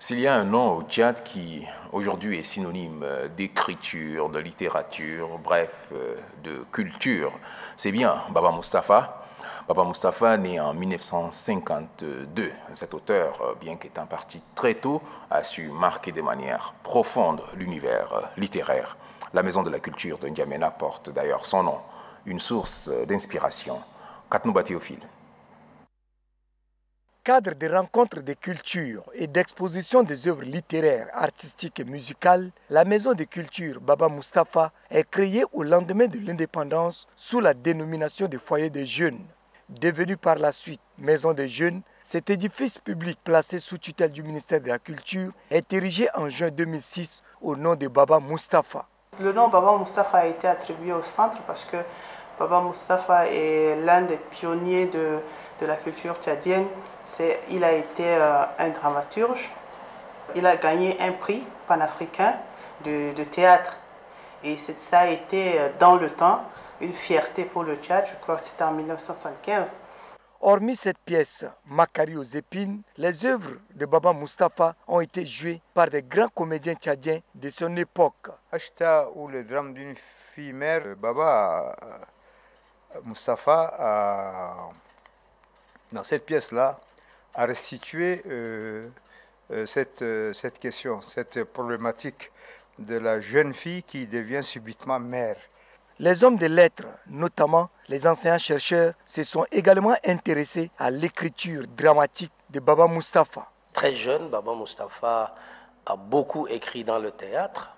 S'il y a un nom au Tchad qui aujourd'hui est synonyme euh, d'écriture, de littérature, bref, euh, de culture, c'est bien Baba Mustapha. Baba Mustapha, né en 1952, cet auteur, euh, bien qu'étant parti très tôt, a su marquer de manière profonde l'univers littéraire. La maison de la culture de N'Djamena porte d'ailleurs son nom, une source d'inspiration. Katnouba Théophile cadre des rencontres de cultures et d'exposition des œuvres littéraires, artistiques et musicales, la Maison de culture Baba Mustapha est créée au lendemain de l'indépendance sous la dénomination de Foyer des jeunes. Devenue par la suite Maison des jeunes, cet édifice public placé sous tutelle du ministère de la Culture est érigé en juin 2006 au nom de Baba Mustapha. Le nom Baba Mustapha a été attribué au centre parce que Baba Mustapha est l'un des pionniers de de la culture tchadienne. Il a été euh, un dramaturge. Il a gagné un prix panafricain de, de théâtre. Et ça a été, euh, dans le temps, une fierté pour le Tchad. Je crois que c'était en 1975. Hormis cette pièce, Macari aux épines, les œuvres de Baba Mustapha ont été jouées par des grands comédiens tchadiens de son époque. Ashta ou le drame d'une fille mère, Baba euh, Mustapha a dans cette pièce-là, a restitué euh, euh, euh, cette, question, cette problématique de la jeune fille qui devient subitement mère. Les hommes de lettres, notamment les anciens chercheurs se sont également intéressés à l'écriture dramatique de Baba Mustapha. Très jeune, Baba Mustapha a beaucoup écrit dans le théâtre,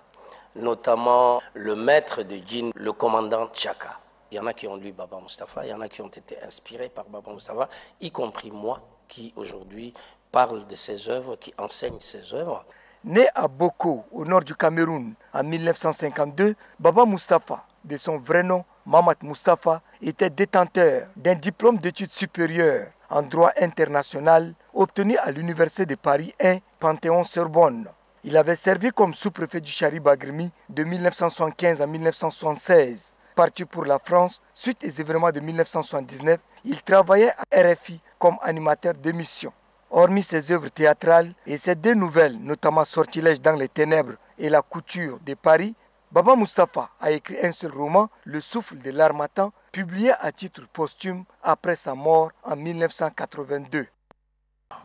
notamment le maître de Djinn, le commandant Tchaka. Il y en a qui ont lu Baba Mustafa, il y en a qui ont été inspirés par Baba Mustafa, y compris moi qui aujourd'hui parle de ses œuvres, qui enseigne ses œuvres. Né à Boko, au nord du Cameroun, en 1952, Baba Mustafa, de son vrai nom Mamat Mustafa, était détenteur d'un diplôme d'études supérieures en droit international obtenu à l'Université de Paris 1, Panthéon-Sorbonne. Il avait servi comme sous-préfet du chari Bagrimi de 1975 à 1976 parti pour la France suite aux événements de 1979, il travaillait à RFI comme animateur d'émission. Hormis ses œuvres théâtrales et ses deux nouvelles, notamment Sortilège dans les ténèbres et La couture de Paris, Baba Mustapha a écrit un seul roman, Le souffle de l'armatan, publié à titre posthume après sa mort en 1982.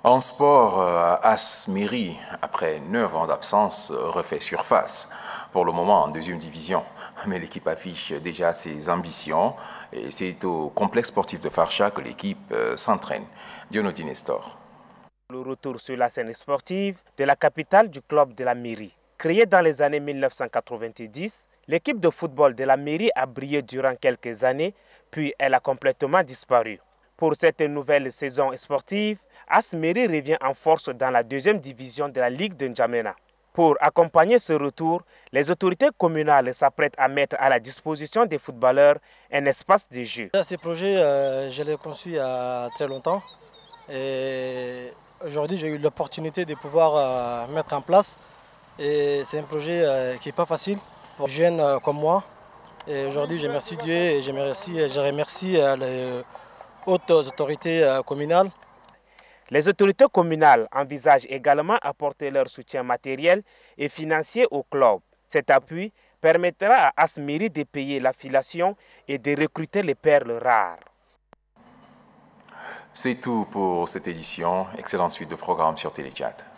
En sport, euh, Asmiri, après 9 ans d'absence, refait surface pour le moment en deuxième division. Mais l'équipe affiche déjà ses ambitions et c'est au complexe sportif de Farcha que l'équipe euh, s'entraîne. Dionodinestor. Le retour sur la scène sportive de la capitale du club de la mairie. Créée dans les années 1990, l'équipe de football de la mairie a brillé durant quelques années, puis elle a complètement disparu. Pour cette nouvelle saison sportive, Asmeri revient en force dans la deuxième division de la Ligue de N'Djamena. Pour accompagner ce retour, les autorités communales s'apprêtent à mettre à la disposition des footballeurs un espace de jeu. Ce projet, euh, je l'ai conçu il y a très longtemps. Et aujourd'hui, j'ai eu l'opportunité de pouvoir euh, mettre en place. Et c'est un projet euh, qui n'est pas facile pour des jeunes comme moi. aujourd'hui, je remercie Dieu et je remercie, je remercie les hautes autorités communales les autorités communales envisagent également apporter leur soutien matériel et financier au club. Cet appui permettra à Asmiri de payer l'affiliation et de recruter les perles rares. C'est tout pour cette édition. Excellente suite de programme sur Téléchat.